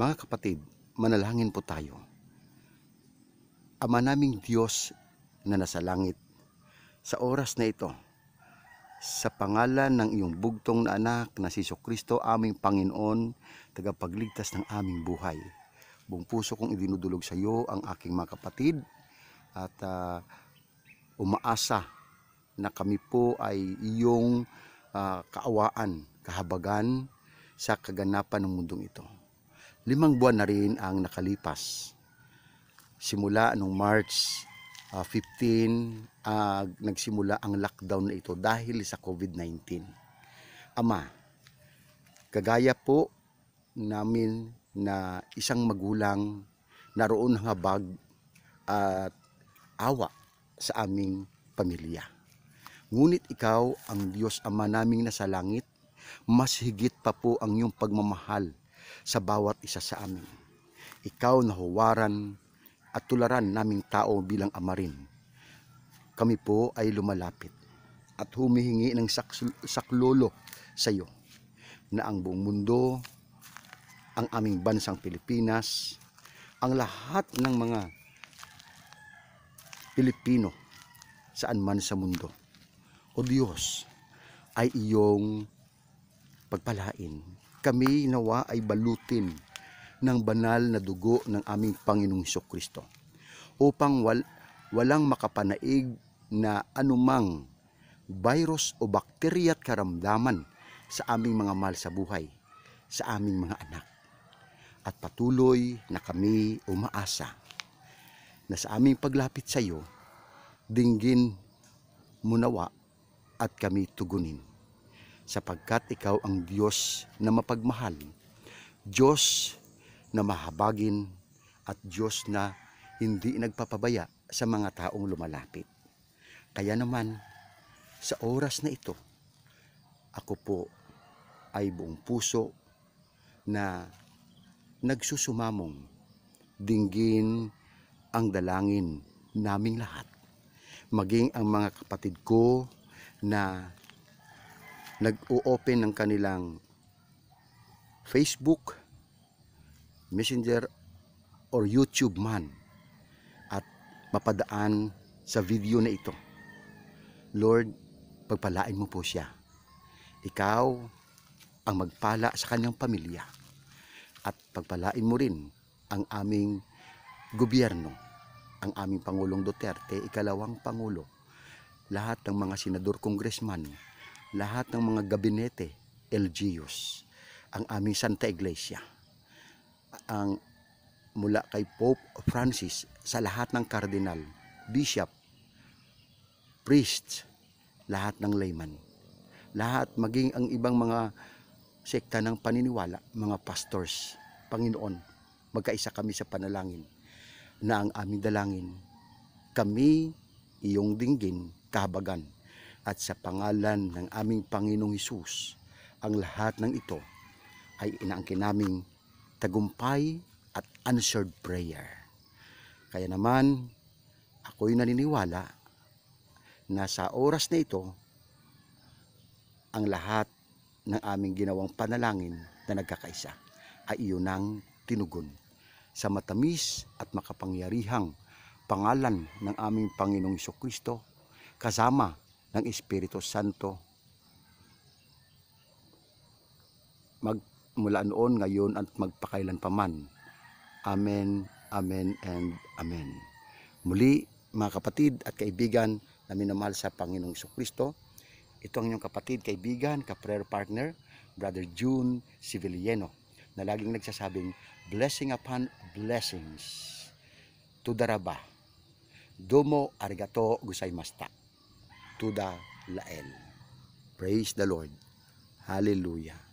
Mga kapatid, manalangin po tayo. Ama naming Diyos na nasa langit, sa oras na ito, sa pangalan ng iyong bugtong na anak na si Kristo aming Panginoon, tagapagligtas ng aming buhay. Buong puso kong idinudulog sa iyo ang aking mga kapatid at uh, umaasa na kami po ay iyong uh, kaawaan, kahabagan sa kaganapan ng mundong ito limang buwan na rin ang nakalipas. Simula noong March uh, 15, uh, nagsimula ang lockdown na ito dahil sa COVID-19. Ama, kagaya po namin na isang magulang naroon ng habag at awa sa aming pamilya. Ngunit ikaw, ang Diyos Ama naming nasa langit, mas higit pa po ang iyong pagmamahal sa bawat isa sa amin. Ikaw na huwaran at tularan naming tao bilang ama rin. Kami po ay lumalapit at humihingi ng saklolo sa iyo na ang buong mundo, ang aming bansang Pilipinas, ang lahat ng mga Pilipino saan man sa mundo. O Diyos, ay iyong pagpalain kami nawa ay balutin ng banal na dugo ng aming Panginoong Kristo upang wal, walang makapanaig na anumang virus o bakterya at karamdaman sa aming mga mahal sa buhay, sa aming mga anak. At patuloy na kami umaasa na sa aming paglapit sa iyo, dinggin munawa at kami tugunin sapagkat ikaw ang Diyos na mapagmahal, Diyos na mahabagin at Diyos na hindi nagpapabaya sa mga taong lumalapit. Kaya naman, sa oras na ito, ako po ay buong puso na nagsusumamong dinggin ang dalangin naming lahat. Maging ang mga kapatid ko na nag-o-open ng kanilang Facebook, Messenger, or YouTube man at mapadaan sa video na ito. Lord, pagpalain mo po siya. Ikaw ang magpala sa kanyang pamilya at pagpalain mo rin ang aming gobyerno, ang aming Pangulong Duterte, ikalawang Pangulo, lahat ng mga senador, congressman lahat ng mga gabinete LGUs ang aming Santa Iglesia ang mula kay Pope Francis sa lahat ng kardinal, bishop, priests lahat ng layman. Lahat maging ang ibang mga sekta ng paniniwala, mga pastors, Panginoon, magkaisa kami sa panalangin na ang aming dalangin, kami iyong dinggin kahabagan at sa pangalan ng aming Panginoong Hesus, ang lahat ng ito ay inaangkin naming tagumpay at answered prayer. Kaya naman, ako'y naniniwala na sa oras na ito, ang lahat ng aming ginawang panalangin na nagkakaisa ay iyon ang tinugon sa matamis at makapangyarihang pangalan ng aming Panginoong Kristo kasama ng Espiritu Santo. Magmula noon, ngayon at magpakailan paman. Amen, Amen, and Amen. Muli, mga kapatid at kaibigan na minamahal sa Panginoong Kristo, ito ang inyong kapatid, kaibigan, ka-prayer partner, Brother June Civilieno, na laging nagsasabing, blessing upon blessings. Tudaraba. Domo arigato gusaimashita to the Lael. Praise the Lord. Hallelujah.